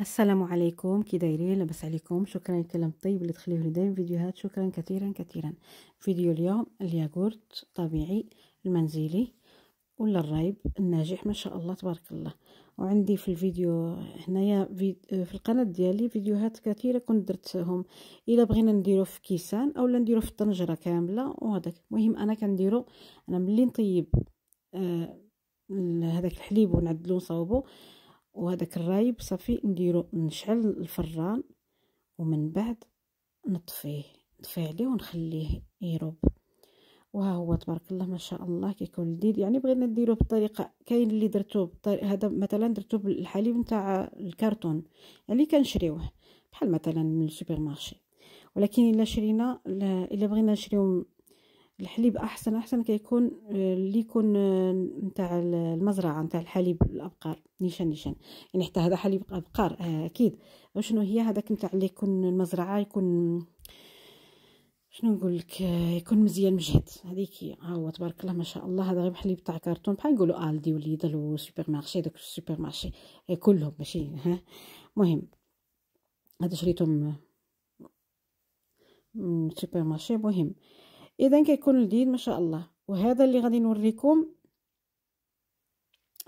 السلام عليكم كي دايرين لاباس عليكم شكرا الكلام الطيب اللي تخليه لي دايم فيديوهات شكرا كثيرا كثيرا فيديو اليوم الياغورت طبيعي المنزلي ولا الرايب الناجح ما شاء الله تبارك الله وعندي في الفيديو هنايا في القناه ديالي فيديوهات كثيره كنت درتهم الا بغينا نديرو في كيسان اولا نديرو في طنجره كامله وهذاك المهم انا كنديرو انا ملي نطيب آه هذاك الحليب ونعدلو نصاوبو وهذاك الرايب صافي نديرو نشعل الفران ومن بعد نطفيه نطفي عليه ونخليه يروب وها هو تبارك الله ما شاء الله كيكون لذيذ يعني بغينا نديرو بطريقه كاين اللي درتو بطريقه هذا مثلا درتو بالحليب نتاع الكرتون يعني كنشريوه بحال مثلا من السوبر مارشي ولكن الا شرينا الا بغينا نشريو الحليب احسن احسن كيكون آه، اللي يكون آه، نتاع المزرعه نتاع الحليب الابقار نيشان نيشان يعني حتى هذا حليب ابقار آه، اكيد وشنو هي هذاك نتاع اللي يكون المزرعه يكون شنو نقول لك يكون مزيان مجهد هذيك هي ها هو تبارك الله ما شاء الله هذا غير حليب تاع كرتون بحال يقولوا الدي وليدل وسوبر مارشي دوك السوبر مارشي كلهم ماشي المهم هذا شريتهم من السوبر مارشي مهم اذا كيكون لذيذ ما شاء الله وهذا اللي غادي نوريكم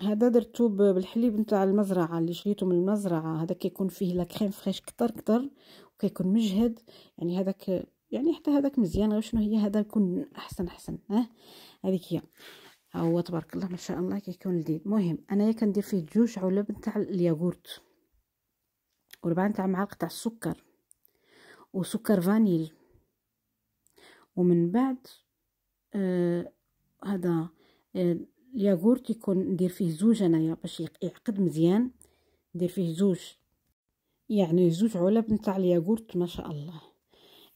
هذا درتو بالحليب نتاع المزرعه اللي شريته من المزرعه هذا كيكون فيه لا كريم فريش كتر كتر وكيكون مجهد يعني هذاك يعني حتى هذاك مزيان غير شنو هي هذا يكون احسن احسن ها هذيك هي ها هو تبارك الله ما شاء الله كيكون لذيذ المهم انايا كندير فيه جوج علب نتاع الياغورت وربعه نتاع معالق تاع السكر وسكر فانيل ومن بعد آه، هذا آه الياغورت يكون ندير فيه زوج انايا باش يعقد مزيان ندير فيه زوج يعني زوج علب نتاع الياغورت ما شاء الله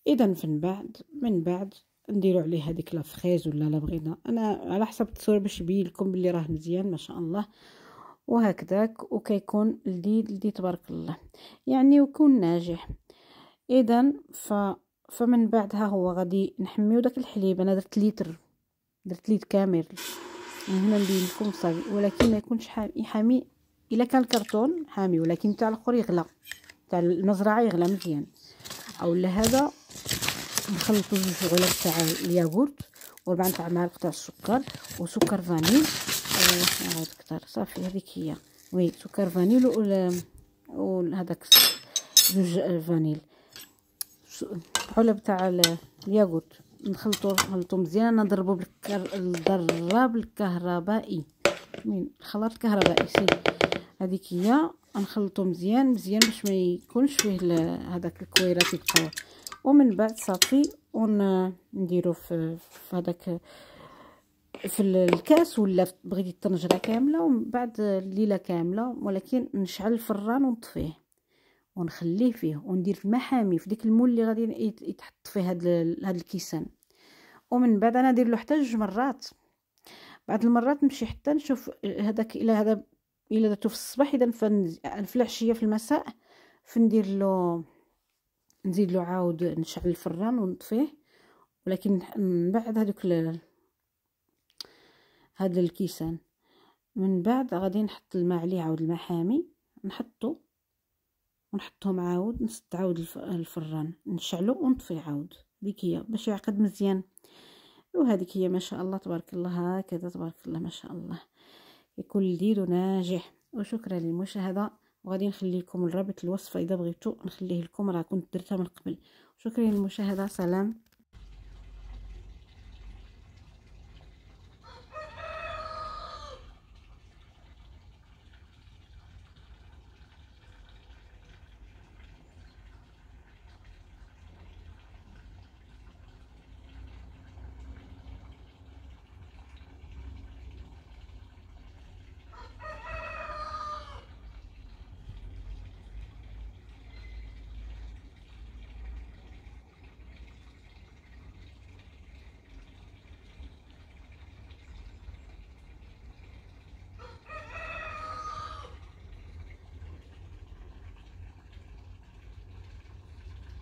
اذا من بعد من بعد نديرو عليه هذيك لا فريز ولا لا بغينا انا على حسب التصوير باش نبين لكم بلي راه مزيان ما شاء الله وهكذاك وكيكون لذيذ لذيذ تبارك الله يعني ويكون ناجح اذا ف فمن بعدها هو غادي نحميو داك الحليب انا درت لتر درت لتر كامل من هنا نبين لكم صافي ولكن ما يكونش حامي الا كان الكرتون حامي ولكن تاع الاخر يغلى تاع المزرعه يغلى مزيان اولا هذا نخلطو جوج غلاف تاع الياغورت وربع تاع معالق تاع السكر وسكر فانيل نعاود أه، اكثر صافي هذيك هي وي سكر فانيل هذاك جوج فانيل حلب تاع الياقوت نخلطو نخلطو مزيان نضربو بالضراب الكهربائي من الخلاط الكهربائي سي هذيك هي نخلطو مزيان مزيان باش ما يكونش فيه هذاك الكويرات يبقى ومن بعد صافي ونديرو في هذاك في الكاس ولا بغيتي الطنجره كامله ومن بعد الليله كامله ولكن نشعل الفران ونطفيه ونخليه فيه وندير في المحامي في ديك المول اللي غادي يتحط فيه هاد, هاد الكيسان ومن بعد انا ندير له حتى جوج مرات بعض المرات نمشي حتى نشوف هذاك الى هذا الا درتو في الصباح اذا في العشيه في المساء فندير له نزيد له عاود نشعل الفران ونطفيه ولكن من بعد هذوك ال... هذا الكيسان من بعد غادي نحط الماء عليه عاود المحامي نحطو ونحطهم عاود نسد عاود الفران نشعلو ونطفي عاود ديك هي باش يعقد مزيان وهذيك هي ما شاء الله تبارك الله هكذا تبارك الله ما شاء الله يكون لذيذ ناجح وشكرا للمشاهده وغادي لكم الرابط الوصفه اذا بغيتو نخليه لكم راه كنت درتها من قبل شكرا للمشاهده سلام